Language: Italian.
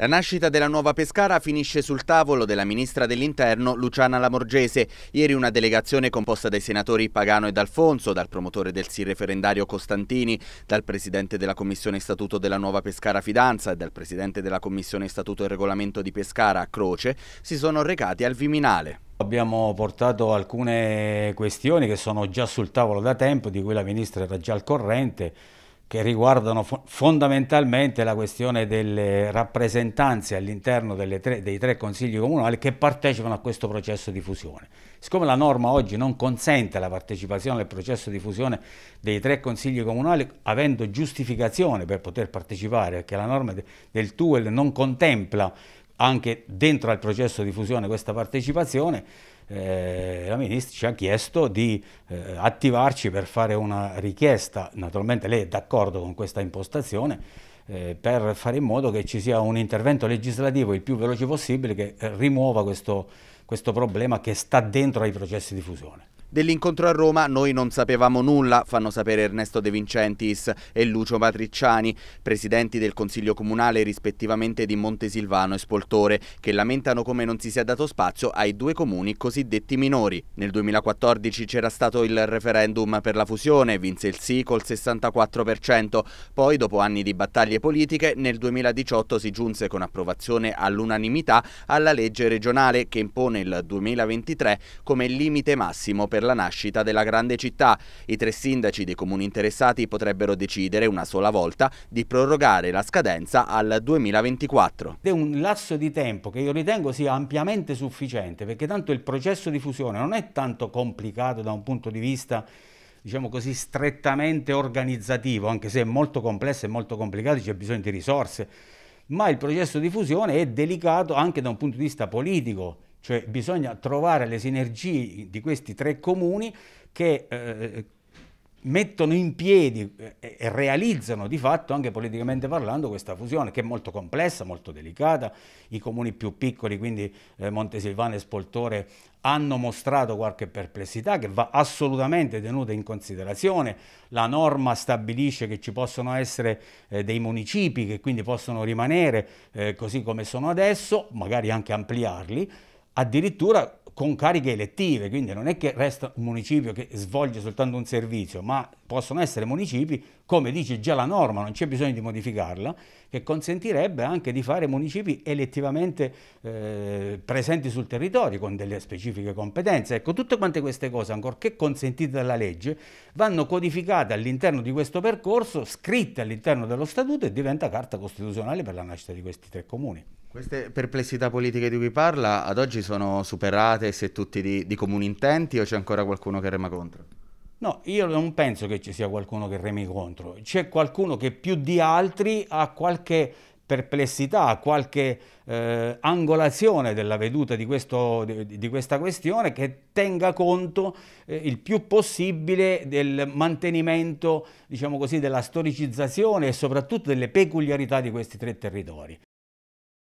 La nascita della nuova Pescara finisce sul tavolo della ministra dell'Interno Luciana Lamorgese. Ieri una delegazione composta dai senatori Pagano e D'Alfonso, dal promotore del sì referendario Costantini, dal presidente della Commissione Statuto della Nuova Pescara Fidanza e dal presidente della Commissione Statuto e Regolamento di Pescara Croce, si sono recati al Viminale. Abbiamo portato alcune questioni che sono già sul tavolo da tempo, di cui la ministra era già al corrente che riguardano fo fondamentalmente la questione delle rappresentanze all'interno dei tre consigli comunali che partecipano a questo processo di fusione. Siccome la norma oggi non consente la partecipazione al processo di fusione dei tre consigli comunali, avendo giustificazione per poter partecipare, perché la norma de del TUEL non contempla anche dentro al processo di fusione questa partecipazione, eh, la Ministra ci ha chiesto di eh, attivarci per fare una richiesta, naturalmente lei è d'accordo con questa impostazione, eh, per fare in modo che ci sia un intervento legislativo il più veloce possibile che rimuova questo, questo problema che sta dentro ai processi di fusione. Dell'incontro a Roma noi non sapevamo nulla, fanno sapere Ernesto De Vincentis e Lucio Matricciani, presidenti del Consiglio Comunale rispettivamente di Montesilvano e Spoltore, che lamentano come non si sia dato spazio ai due comuni cosiddetti minori. Nel 2014 c'era stato il referendum per la fusione, vinse il sì col 64%, poi dopo anni di battaglie politiche nel 2018 si giunse con approvazione all'unanimità alla legge regionale che impone il 2023 come limite massimo per la la nascita della grande città. I tre sindaci dei comuni interessati potrebbero decidere una sola volta di prorogare la scadenza al 2024. È un lasso di tempo che io ritengo sia ampiamente sufficiente perché tanto il processo di fusione non è tanto complicato da un punto di vista diciamo così, strettamente organizzativo, anche se è molto complesso e molto complicato, c'è bisogno di risorse, ma il processo di fusione è delicato anche da un punto di vista politico, cioè bisogna trovare le sinergie di questi tre comuni che eh, mettono in piedi eh, e realizzano di fatto anche politicamente parlando questa fusione che è molto complessa, molto delicata, i comuni più piccoli quindi eh, Montesilvano e Spoltore hanno mostrato qualche perplessità che va assolutamente tenuta in considerazione, la norma stabilisce che ci possono essere eh, dei municipi che quindi possono rimanere eh, così come sono adesso, magari anche ampliarli, a con cariche elettive, quindi non è che resta un municipio che svolge soltanto un servizio, ma possono essere municipi, come dice già la norma, non c'è bisogno di modificarla, che consentirebbe anche di fare municipi elettivamente eh, presenti sul territorio con delle specifiche competenze. Ecco, tutte quante queste cose, ancorché consentite dalla legge, vanno codificate all'interno di questo percorso, scritte all'interno dello statuto e diventa carta costituzionale per la nascita di questi tre comuni. Queste perplessità politiche di cui parla ad oggi sono superate pensate se tutti di, di comuni intenti o c'è ancora qualcuno che rema contro? No, io non penso che ci sia qualcuno che remi contro, c'è qualcuno che più di altri ha qualche perplessità, qualche eh, angolazione della veduta di, questo, di, di, questa questione che tenga conto eh, il più possibile del mantenimento, diciamo così, della storicizzazione e soprattutto delle peculiarità di questi tre territori.